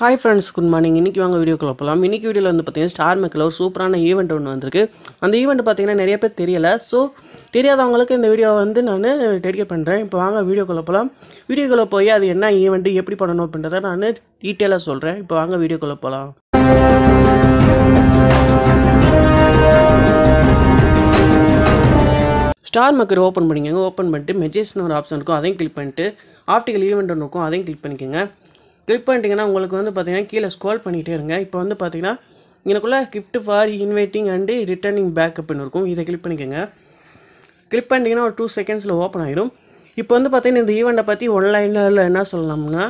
hi friends good morning இன்றைக்கி வாங்க வீடியோக்குள்ள போகலாம் இன்றைக்கி வீடியோவில் வந்து பார்த்திங்கன்னா ஸ்டார் மேக்கில் ஒரு சூப்பரான ஈவெண்ட் ஒன்று வந்திருக்கு அந்த ஈவெண்ட் பார்த்திங்கன்னா நிறைய பேர் தெரியலை ஸோ தெரியாதவங்களுக்கு இந்த வீடியோவை வந்து நான் டெடிகேட் பண்ணுறேன் இப்போ வாங்க வீடியோக்குள்ளே போகலாம் வீடியோக்குள்ளே போய் அது என்ன ஈவெண்ட்டு எப்படி பண்ணணும் அப்படின்றத நான் டீட்டெயிலாக சொல்கிறேன் இப்போ வாங்க வீடியோக்குள்ளே போகலாம் ஸ்டார் மக்கர் ஓப்பன் பண்ணிக்கோங்க ஓப்பன் பண்ணிட்டு மெஜேஸ்னு ஒரு ஆப்ஷன் இருக்கும் அதையும் கிளிக் பண்ணிட்டு ஆப்டிக்கல் ஈவெண்ட் ஒன்று இருக்கும் அதையும் கிளிக் பண்ணிக்கோங்க கிளிக் பண்ணிட்டீங்கன்னா உங்களுக்கு வந்து பார்த்திங்கன்னா கீழே ஸ்க்ரோல் பண்ணிகிட்டே இருங்க இப்போ வந்து பார்த்தீங்கன்னா எனக்குள்ளே gift for inviting and returning பேக்கப்னு இருக்கும் இதை கிளிக் பண்ணிக்கோங்க கிளிக் பண்ணிட்டீங்கன்னா ஒரு டூ செகண்ட்ஸில் ஓப்பன் ஆகிடும் இப்போ வந்து பார்த்தீங்கன்னா இந்த ஈவெண்ட்டை பற்றி ஒன்லைனில் என்ன சொல்லலாம்னா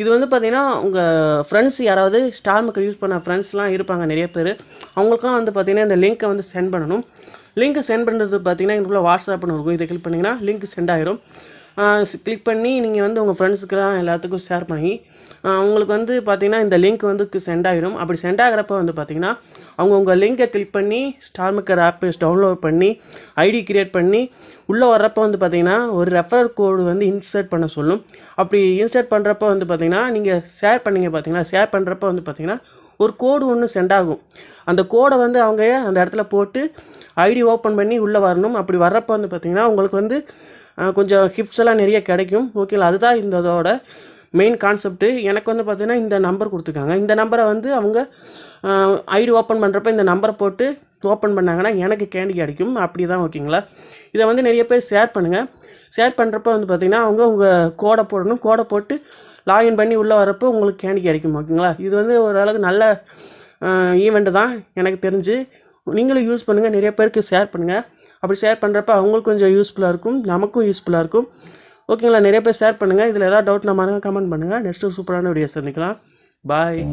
இது வந்து பார்த்திங்கன்னா உங்கள் ஃப்ரெண்ட்ஸ் யாராவது ஸ்டார்முக்கு யூஸ் பண்ண ஃப்ரெண்ட்ஸ்லாம் இருப்பாங்க நிறைய பேர் அவங்களுக்குலாம் வந்து பார்த்திங்கன்னா இந்த லிங்க்கை வந்து சென்ட் பண்ணணும் லிங்க்கை சென்ட் பண்ணுறது பார்த்திங்கன்னா எங்களுக்குள்ள வாட்ஸ்அப்னு இருக்கும் இதை கிளிக் பண்ணிங்கன்னா லிங்க் சென்ட் ஆகிடும் கிளிக் பண்ணி நீங்கள் வந்து உங்கள் ஃப்ரெண்ட்ஸுக்கெல்லாம் எல்லாத்துக்கும் ஷேர் பண்ணி உங்களுக்கு வந்து பார்த்திங்கன்னா இந்த லிங்க் வந்து சென்ட் ஆகிடும் அப்படி சென்ட் ஆகிறப்ப வந்து பார்த்திங்கன்னா அவங்க உங்கள் லிங்கை கிளிக் பண்ணி ஸ்டார் மேக்கர் ஆப் டவுன்லோட் பண்ணி ஐடி க்ரியேட் பண்ணி உள்ளே வர்றப்போ வந்து பார்த்திங்கன்னா ஒரு ரெஃபரல் கோடு வந்து இன்சர்ட் பண்ண சொல்லும் அப்படி இன்சர்ட் பண்ணுறப்ப வந்து பார்த்திங்கன்னா நீங்கள் ஷேர் பண்ணிங்க பார்த்தீங்களா ஷேர் பண்ணுறப்ப வந்து பார்த்திங்கன்னா ஒரு கோடு ஒன்று சென்ட் ஆகும் அந்த கோடை வந்து அவங்க அந்த இடத்துல போட்டு ஐடி ஓப்பன் பண்ணி உள்ளே வரணும் அப்படி வர்றப்போ வந்து பார்த்திங்கன்னா உங்களுக்கு வந்து கொஞ்சம் ஹிப்ஸ் எல்லாம் நிறைய கிடைக்கும் ஓகேங்களா அதுதான் இந்த இதோட மெயின் கான்செப்ட்டு எனக்கு வந்து பார்த்திங்கன்னா இந்த நம்பர் கொடுத்துருக்காங்க இந்த நம்பரை வந்து அவங்க ஐடி ஓப்பன் பண்ணுறப்ப இந்த நம்பரை போட்டு ஓப்பன் பண்ணாங்கன்னா எனக்கு கேண்டி கிடைக்கும் அப்படி தான் ஓகேங்களா இதை வந்து நிறைய பேர் ஷேர் பண்ணுங்கள் ஷேர் பண்ணுறப்ப வந்து பார்த்திங்கன்னா அவங்க உங்கள் கோடை போடணும் கோடை போட்டு லாகின் பண்ணி உள்ளே வரப்போ உங்களுக்கு கேண்டி கிடைக்கும் ஓகேங்களா இது வந்து ஓரளவுக்கு நல்ல ஈவெண்ட்டு தான் எனக்கு தெரிஞ்சு நீங்களும் யூஸ் பண்ணுங்கள் நிறைய பேருக்கு ஷேர் பண்ணுங்கள் அப்படி ஷேர் பண்ணுறப்ப அவங்களுக்கும் கொஞ்சம் யூஸ்ஃபுல்லாக இருக்கும் நமக்கும் யூஸ்ஃபுல்லாக இருக்கும் ஓகேங்களா நிறைய பேர் ஷேர் பண்ணுங்கள் இதில் ஏதாவது டவுட்னா நம்ம கமெண்ட் பண்ணுங்கள் நெக்ஸ்ட்டு சூப்பரான வீடியோ சந்திக்கலாம் பாய்